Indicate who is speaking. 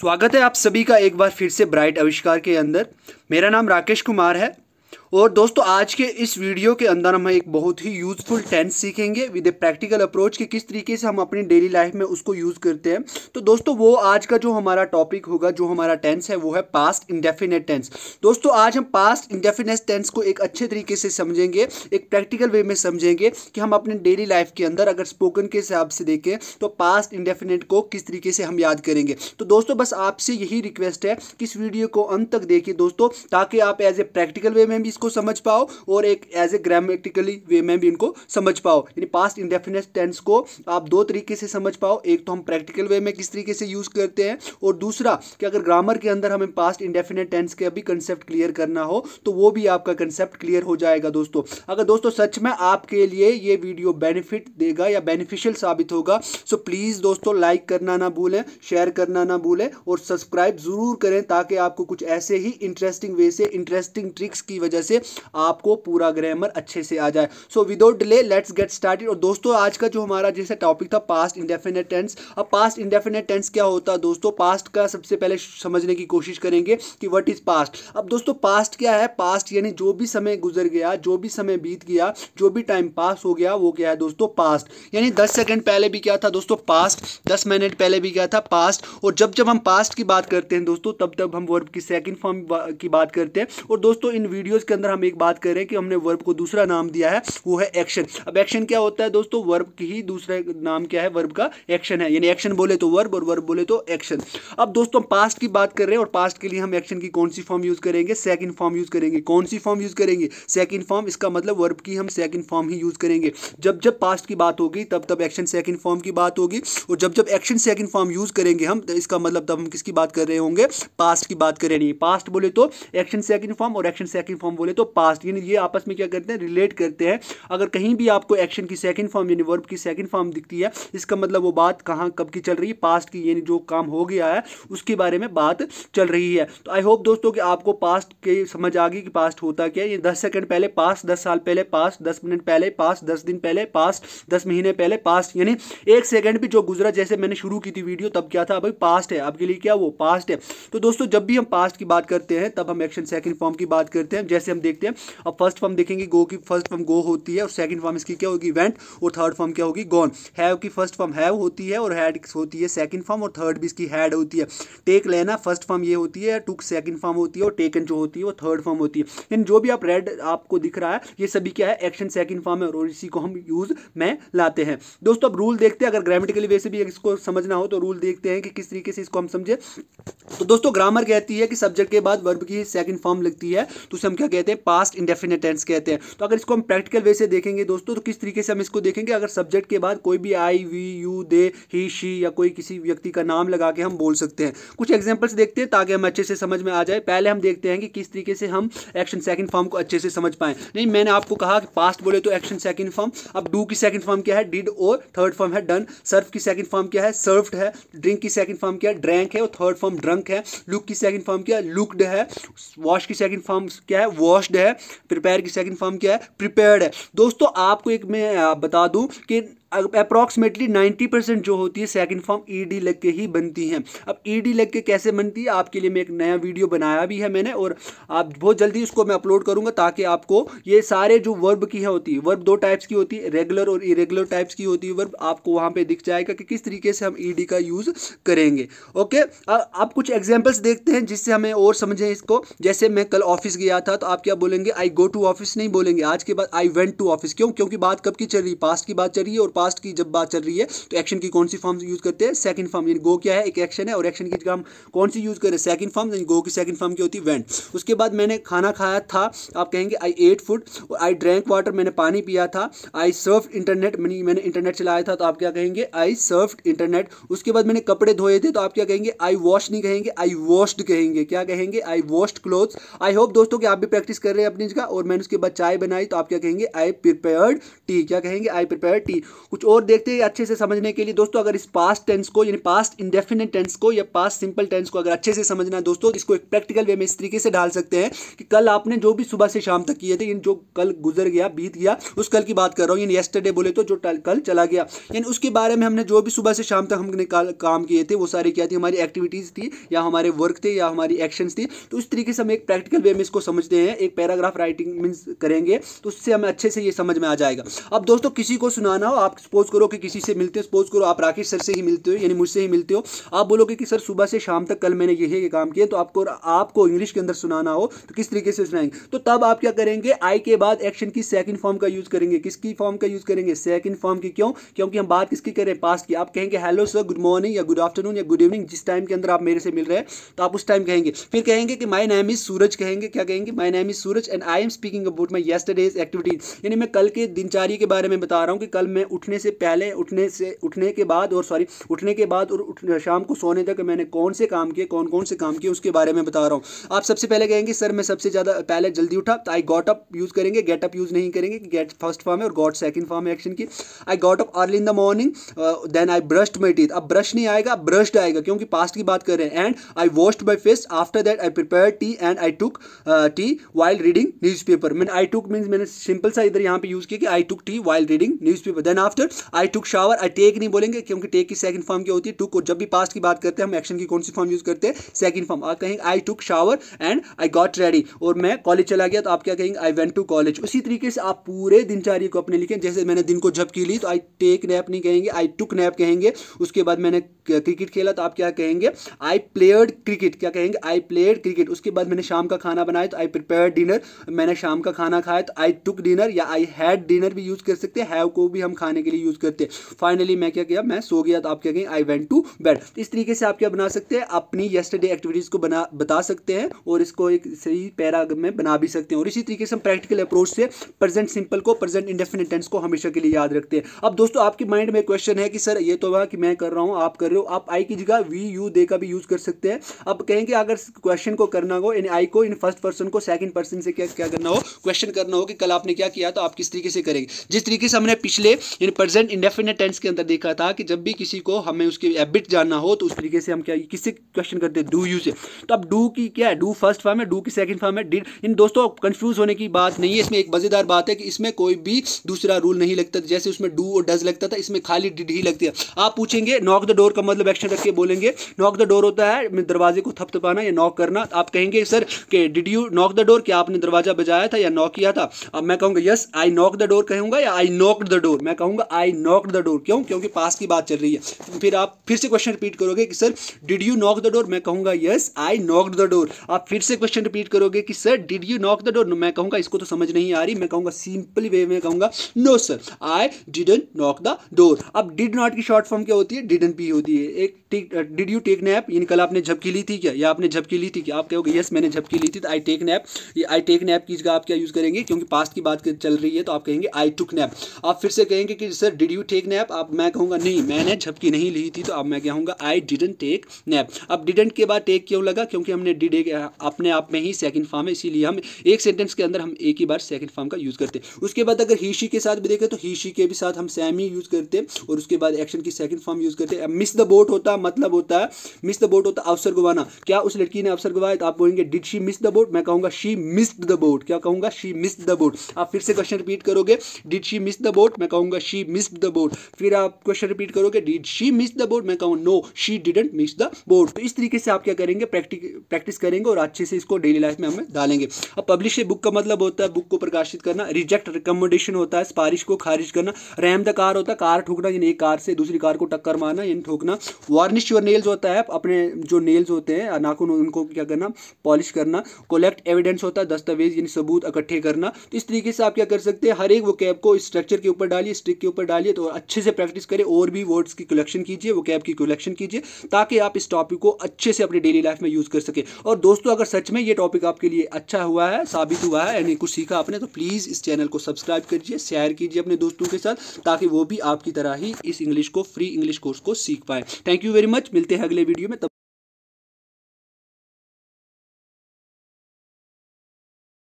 Speaker 1: स्वागत है आप सभी का एक बार फिर से ब्राइट आविष्कार के अंदर मेरा नाम राकेश कुमार है और दोस्तों आज के इस वीडियो के अंदर हम एक बहुत ही यूजफुल टेंस सीखेंगे विद ए प्रैक्टिकल अप्रोच कि किस तरीके से हम अपनी डेली लाइफ में उसको यूज़ करते हैं तो दोस्तों वो आज का जो हमारा टॉपिक होगा जो हमारा टेंस है वो है पास्ट इंडेफिनेट टेंस दोस्तों आज हम पास्ट इंडेफिनेट टेंस को एक अच्छे तरीके से समझेंगे एक प्रैक्टिकल वे में समझेंगे कि हम अपने डेली लाइफ के अंदर अगर स्पोकन के हिसाब से देखें तो पास्ट इंडेफिनेट को किस तरीके से हम याद करेंगे तो दोस्तों बस आपसे यही रिक्वेस्ट है कि इस वीडियो को अंत तक देखिए दोस्तों ताकि आप एज ए प्रैक्टिकल वे में भी को समझ पाओ और एक एज ए ग्रामेटिकली वे में भी इनको समझ पाओ यानी पास्ट इंडेफिनेट टेंस को आप दो तरीके से समझ पाओ एक तो हम प्रैक्टिकल वे में किस तरीके से यूज़ करते हैं और दूसरा कि अगर ग्रामर के अंदर हमें पास्ट इंडेफिनेट टेंस के अभी कंसेप्ट क्लियर करना हो तो वो भी आपका कंसेप्ट क्लियर हो जाएगा दोस्तों अगर दोस्तों सच में आपके लिए ये वीडियो बेनिफिट देगा या बेनिफिशियल साबित होगा सो प्लीज़ दोस्तों लाइक करना ना भूलें शेयर करना ना भूलें और सब्सक्राइब ज़रूर करें ताकि आपको कुछ ऐसे ही इंटरेस्टिंग वे से इंटरेस्टिंग ट्रिक्स की वजह से से आपको पूरा ग्रामर अच्छे से आ जाए so without delay let's get started और दोस्तों आज का जो हमारा जैसे टॉपिक था पास्ट इंडेफिनेट टेंस अब पास्ट इंडेफिनेट टेंस क्या होता है दोस्तों पास्ट का सबसे पहले समझने की कोशिश करेंगे कि वट इज़ पास्ट अब दोस्तों पास्ट क्या है पास्ट यानी जो भी समय गुजर गया जो भी समय बीत गया जो भी टाइम पास हो गया वो क्या है दोस्तों पास्ट यानी दस सेकेंड पहले भी क्या था दोस्तों पास्ट दस मिनट पहले भी क्या था पास्ट और जब जब हम पास्ट की बात करते हैं दोस्तों तब तब हम वर्ब की सेकेंड फॉर्म की बात करते हैं और दोस्तों इन वीडियोज़ के अंदर हम एक बात कर रहे हैं कि हमने वर्ब को दूसरा नाम दिया है वो है एक्शन अब एक्शन क्या होता है दोस्तों वर्ब की ही दूसरा नाम क्या है वर्ब का एक्शन है यानी एक्शन बोले तो वर्ब और वर्ब बोले तो एक्शन अब दोस्तों पास्ट की बात कर रहे हैं और पास्ट के लिए हम एक्शन की कौन सी फॉर्म यूज करेंगे सेकंड फॉर्म यूज करेंगे कौन सी फॉर्म यूज करेंगे सेकंड फॉर्म इसका मतलब वर्ब की हम सेकंड फॉर्म ही यूज करेंगे जब जब पास्ट की बात होगी तब तब एक्शन सेकंड फॉर्म की बात होगी और जब जब एक्शन सेकंड फॉर्म यूज करेंगे हम तो इसका मतलब तब हम किसकी बात कर रहे होंगे पास्ट की बात कर नहीं पास्ट बोले तो एक्शन सेकंड फॉर्म और एक्शन सेकंड फॉर्म बोले बोले तो पास्ट यानी ये आपस में क्या करते हैं रिलेट करते हैं अगर कहीं भी आपको एक्शन की सेकंड फॉर्म यानी वर्ब की सेकंड फॉर्म दिखती है इसका मतलब वो बात कहाँ कब की चल रही है पास्ट की यानी जो काम हो गया है उसके बारे में बात चल रही है तो आई होप दोस्तों कि आपको पास्ट के समझ आ गई कि पास्ट होता क्या है ये दस सेकेंड पहले पास्ट दस साल पहले पास्ट दस मिनट पहले पास्ट दस दिन पहले पास्ट दस महीने पहले पास्ट यानी एक सेकेंड भी जो गुजरा जैसे मैंने शुरू की थी वीडियो तब क्या था अभी पास्ट है आपके लिए क्या वो पास्ट है तो दोस्तों जब भी हम पास्ट की बात करते हैं तब हम एक्शन सेकंड फॉर्म की बात करते हैं जैसे हम देखते हैं अब फर्स्ट फॉर्म देखेंगे गो की फर्स्ट फॉर्म गो होती है और सेकंड फॉर्म इसकी क्या होगी इवेंट और थर्ड फॉर्म क्या होगी गॉन हैव की फर्स्ट फॉर्म हैव होती है और हैड होती है सेकंड फॉर्म और थर्ड भी इसकी हैड होती है टेक लेना फर्स्ट फॉर्म ये होती है टुक सेकंड फॉर्म होती है और टेकन जो होती है वो थर्ड फॉर्म होती है इन जो भी आप रेड आपको दिख रहा है ये सभी क्या है एक्शन सेकंड फॉर्म है और इसी को हम यूज में लाते हैं दोस्तों अब रूल देखते हैं अगर ग्रामेटिकली वैसे भी इसको समझना हो तो रूल देखते हैं कि किस तरीके से इसको हम समझे तो दोस्तों ग्रामर कहती है कि सब्जेक्ट के बाद वर्ब की सेकंड फॉर्म लगती है तो उसे हम क्या कहते हैं पास्ट इंडेफिनेट टेंस कहते हैं तो अगर इसको हम प्रैक्टिकल वे से देखेंगे दोस्तों तो किस तरीके से हम इसको देखेंगे अगर सब्जेक्ट के बाद कोई भी I we you they he she या कोई किसी व्यक्ति का नाम लगा के हम बोल सकते हैं कुछ एग्जाम्पल्स देखते हैं ताकि हम अच्छे से समझ में आ जाए पहले हम देखते हैं कि किस तरीके से हम एक्शन सेकंड फॉर्म को अच्छे से समझ पाए नहीं मैंने आपको कहा कि पास्ट बोले तो एक्शन सेकंड फॉर्म अब डू की सेकंड फॉर्म क्या है डिड और थर्ड फॉर्म है डन सर्फ की सेकंड फॉर्म क्या है सर्फ्ड है ड्रिंक की सेकंड फॉर्म क्या है ड्रैंक है और थर्ड फॉर्म ड्रंक है लुक की सेकंड फॉर्म क्या है लुकड है वॉश की सेकंड फॉर्म क्या है वो वॉश्ड है प्रिपेयर की सेकंड फॉर्म क्या है प्रिपेयर्ड है दोस्तों आपको एक मैं बता दूं कि अप्रॉक्सीमेटली 90 परसेंट जो होती है सेकंड फॉर्म ईडी लग के ही बनती हैं अब ईडी e लग के कैसे बनती है आपके लिए मैं एक नया वीडियो बनाया भी है मैंने और आप बहुत जल्दी उसको मैं अपलोड करूंगा ताकि आपको ये सारे जो वर्ब की है होती है वर्ब दो टाइप्स की होती है रेगुलर और इरेगुलर टाइप्स की होती है वर्ब आपको वहाँ पर दिख जाएगा कि किस तरीके से हम ई e का यूज़ करेंगे ओके आप कुछ एग्जाम्पल्स देखते हैं जिससे हमें और समझें इसको जैसे मैं कल ऑफिस गया था तो आप क्या बोलेंगे आई गो टू ऑफिस नहीं बोलेंगे आज के बाद आई वेंट टू ऑफिस क्यों क्योंकि बात कब की चल रही है पास्ट की बात चल रही है और पास्ट की जब बात चल रही है तो एक्शन की कौन सी फॉर्म यूज करते हैं सेकंड फॉर्म यानी गो क्या है एक एक्शन है और एक्शन की हम कौन सी यूज हैं सेकंड फॉर्म यानी गो की सेकंड फॉर्म की होती है वेंट उसके बाद मैंने खाना खाया था आप कहेंगे आई एट फूड और आई ड्रैंक वाटर मैंने पानी पिया था आई सर्व इंटरनेट मैंने इंटरनेट चलाया था तो आप क्या कहेंगे आई सर्व इंटरनेट उसके बाद मैंने कपड़े धोए थे तो आप क्या कहेंगे आई वॉश नहीं कहेंगे आई वॉश्ड कहेंगे क्या कहेंगे I washed clothes I hope दोस्तों कि आप भी प्रैक्टिस कर रहे हैं अपनी जगह और मैंने उसके बाद चाय बनाई तो आप क्या कहेंगे आई प्रिपेयर्ड टी क्या कहेंगे आई प्रिपेयर टी कुछ और देखते हैं अच्छे से समझने के लिए दोस्तों अगर इस पास्ट टेंस को यानी पास्ट इंडेफिनेट टेंस को या पास्ट सिंपल टेंस को अगर अच्छे से समझना है दोस्तों इसको एक प्रैक्टिकल वे में इस तरीके से ढाल सकते हैं कि कल आपने जो भी सुबह से शाम तक किए थे जो कल गुजर गया बीत गया उस कल की बात कर रहा हूँ यानी येस्टरडे बोले तो जो कल चला गया यानी उसके बारे में हमने जो भी सुबह से शाम तक हमने काम किए थे वो सारे क्या थी हमारी एक्टिविटीज़ थी या हमारे वर्क थे या हमारी एक्शंस थी तो उस तरीके से हम एक प्रैक्टिकल वे में इसको समझते हैं एक पैराग्राफ राइटिंग मीन्स करेंगे तो उससे हमें अच्छे से ये समझ में आ जाएगा अब दोस्तों किसी को सुनाना हो आप सपोज करो कि किसी से मिलते हो सपोज करो आप राकेश सर से ही मिलते हो यानी मुझसे ही मिलते हो आप बोलोगे कि सर सुबह से शाम तक कल मैंने ये ये काम किया तो आपको आपको इंग्लिश के अंदर सुनाना हो तो किस तरीके से सुनाएंगे तो तब आप क्या करेंगे आई के बाद एक्शन की सेकंड फॉर्म का यूज करेंगे किसकी फॉर्म का यूज करेंगे सेकंड फॉर्म की क्यों क्योंकि हम बात किसकी कर रहे हैं पास्ट की आप कहेंगे हेलो सर गुड मॉर्निंग या गुड आफ्टरनून या गुड इवनिंग जिस टाइम के अंदर आप मेरे से मिल रहे हैं तो आप उस टाइम कहेंगे फिर कहेंगे कि माई नैम इज सूरज कहेंगे क्या कहेंगे my name is Suraj and I am speaking about my yester activities यानी मैं कल के दिनचारी के बारे में बता रहा हूँ कि कल मैं उठ उठने से पहले उठने से उठने के बाद और सॉरी उठने के बाद और शाम को सोने तक मैंने कौन से काम किए कौन कौन से काम किए उसके बारे में बता रहा हूँ आप सबसे पहले कहेंगे सर मैं सबसे ज़्यादा पहले जल्दी उठा आई गॉट अप यूज़ करेंगे गेट अप यूज़ नहीं करेंगे गेट फर्स्ट फॉर्म है और गॉट सेकंड फॉर्म एक्शन की I got up early in the morning then I brushed my teeth अब ब्रश नहीं आएगा ब्रश्ड आएगा क्योंकि पास्ट की बात कर रहे हैं and I washed my face after that I prepare tea and I took tea wild reading news paper मैंने आई टुक मीन्स मैंने सिंपल सा इधर यहाँ पे यूज़ किया कि I took tea wild reading news paper then after after I took shower I take नहीं बोलेंगे क्योंकि टेक की सेकंड फॉर्म क्या होती है टुक और जब भी पास्ट की बात करते हैं हम एक्शन की कौन सी फॉर्म यूज करते हैं सेकंड फॉर्म आप कहेंगे I took shower and I got ready और मैं कॉलेज चला गया तो आप क्या कहेंगे आई वेंट टू कॉलेज उसी तरीके से आप पूरे दिनचर्या को अपने लिखें जैसे मैंने दिन को जब की ली तो आई टेक नैप नहीं कहेंगे आई टुक नैप कहेंगे उसके बाद मैंने क्रिकेट खेला तो आप क्या कहेंगे आई प्लेयर्ड क्रिकेट क्या कहेंगे आई प्लेयर्ड क्रिकेट उसके बाद मैंने शाम का खाना बनाया तो आई प्रिपेयर डिनर मैंने शाम का खाना खाया तो आई टुक डिनर या आई हैड डिनर भी यूज कर सकते हैं हैव को भी हम खाने के के लिए यूज करते हैं फाइनली मैं क्या किया मैं सो गया तो आप क्या कहें आई वेंट टू बेड इस तरीके से आप क्या बना सकते हैं अपनी येस्टरडे एक्टिविटीज़ को बना बता सकते हैं और इसको एक सही पैरा में बना भी सकते हैं और इसी तरीके से हम प्रैक्टिकल अप्रोच से प्रेजेंट सिंपल को प्रेजेंट इंडेफिनिट टेंस को हमेशा के लिए याद रखते हैं अब दोस्तों आपके माइंड में क्वेश्चन है कि सर ये तो हुआ कि मैं कर रहा हूँ आप कर रहे हो आप आई की जगह वी यू दे का भी यूज कर सकते हैं अब कहेंगे अगर क्वेश्चन को करना हो इन आई को इन फर्स्ट पर्सन को सेकेंड पर्सन से क्या क्या करना हो क्वेश्चन करना हो कि कल आपने क्या किया तो आप किस तरीके से करेंगे जिस तरीके से हमने पिछले इन प्रेजेंट इंडेफिनेट टेंस के अंदर देखा था कि जब भी किसी को हमें उसके एबिट जानना हो तो उस तरीके से हम क्या किससे क्वेश्चन करते हैं डू यू से तो अब डू की क्या है डू फर्स्ट फॉर्म है डू की सेकंड फॉर्म है डिड इन दोस्तों कंफ्यूज होने की बात नहीं है इसमें एक मज़ेदार बात है कि इसमें कोई भी दूसरा रूल नहीं लगता जैसे उसमें डू और डज लगता था इसमें खाली डिड ही लगती है आप पूछेंगे नॉक द डोर का मतलब एक्शन रख के बोलेंगे नॉक द डोर होता है दरवाजे को थपथपाना या नॉक करना आप कहेंगे सर कि did you knock the door क्या आपने दरवाजा बजाया था या नॉक किया था अब मैं कहूँगा yes I knock the door कहूँगा या आई नॉक द डोर मैं कहूँगा room I knock the door क्यों क्योंकि पास की बात चल रही है फिर आप फिर से क्वेश्चन रिपीट करोगे कि sir did you knock the door मैं कहूंगा yes I knock the door आप फिर से क्वेश्चन रिपीट करोगे कि sir did you knock the door मैं कहूंगा इसको तो समझ नहीं आ रही मैं कहूंगा सिंपल वे में कहूंगा no sir I didn't knock the door अब डिड नॉट की शॉर्ट फॉर्म क्या होती है डिडन पी होती है एक डिड यू टेक नैप यानी कल आपने झपकी ली थी क्या या आपने झपकी ली थी क्या आप कहोगे यस मैंने झपकी ली थी तो आई टेक नैप ये आई टेक नैप की जगह आप क्या यूज़ करेंगे क्योंकि पास्ट की बात चल रही है तो आप कहेंगे आई टुक नैप आप फिर से कहेंगे कि कि sir did you take nap आप मैं कहूँगा नहीं मैंने झपकी नहीं ली थी तो अब मैं कहूँगा आई डिडेंट टेक नैप अब डिडेंट के बाद टेक क्यों लगा क्योंकि हमने डिड एक अपने आप में ही सेकंड फॉर्म है इसीलिए हम एक सेंटेंस के अंदर हम एक ही बार सेकंड फॉर्म का यूज़ करते हैं उसके बाद अगर हीशी के साथ भी देखें तो हीशी के भी साथ हम सेम ही यूज़ करते हैं और उसके बाद एक्शन की सेकंड फॉर्म यूज़ करते हैं मिस द बोट होता मतलब होता है मिस द बोट होता अवसर गुवाना क्या उस लड़की ने अवसर गुवाया तो आप बोलेंगे did she miss the boat मैं कहूँगा शी मिस्ड द बोट क्या कहूँगा शी मिस द बोट आप फिर से क्वेश्चन रिपीट करोगे did she miss the boat मैं कहूँगा she she miss the board फिर आप क्वेश्चन रिपीट करोगे did she miss the board मैं कहूँ no she didn't miss the board तो इस तरीके से आप क्या करेंगे प्रैक्टिस करेंगे और अच्छे से इसको डेली लाइफ में हमें डालेंगे अब पब्लिश बुक का मतलब होता है बुक को प्रकाशित करना रिजेक्ट रिकमेंडेशन होता है सिफारिश को खारिज करना रैम द कार होता है कार ठोकना यानी एक कार से दूसरी कार को टक्कर मारना यानी ठोकना वार्निश योर नेल्स होता है अपने जो नेल्स होते हैं नाखून उनको क्या करना पॉलिश करना कलेक्ट एविडेंस होता है दस्तावेज यानी सबूत इकट्ठे करना तो इस तरीके से आप क्या कर सकते हैं हर एक वो कैब को स्ट्रक्चर के ऊपर डालिए स्टिक के ऊपर डालिए तो अच्छे से प्रैक्टिस करें और भी वर्ड्स की कलेक्शन कीजिए वो की कलेक्शन कीजिए ताकि आप इस टॉपिक को अच्छे से अपनी डेली लाइफ में यूज़ कर सके और दोस्तों अगर सच में ये टॉपिक आपके लिए अच्छा हुआ है साबित हुआ है यानी कुछ सीखा आपने तो प्लीज़ इस चैनल को सब्सक्राइब कीजिए शेयर कीजिए अपने दोस्तों के साथ ताकि वो भी आपकी तरह ही इस इंग्लिश को फ्री इंग्लिश कोर्स को सीख पाए थैंक यू वेरी मच मिलते हैं अगले वीडियो में तब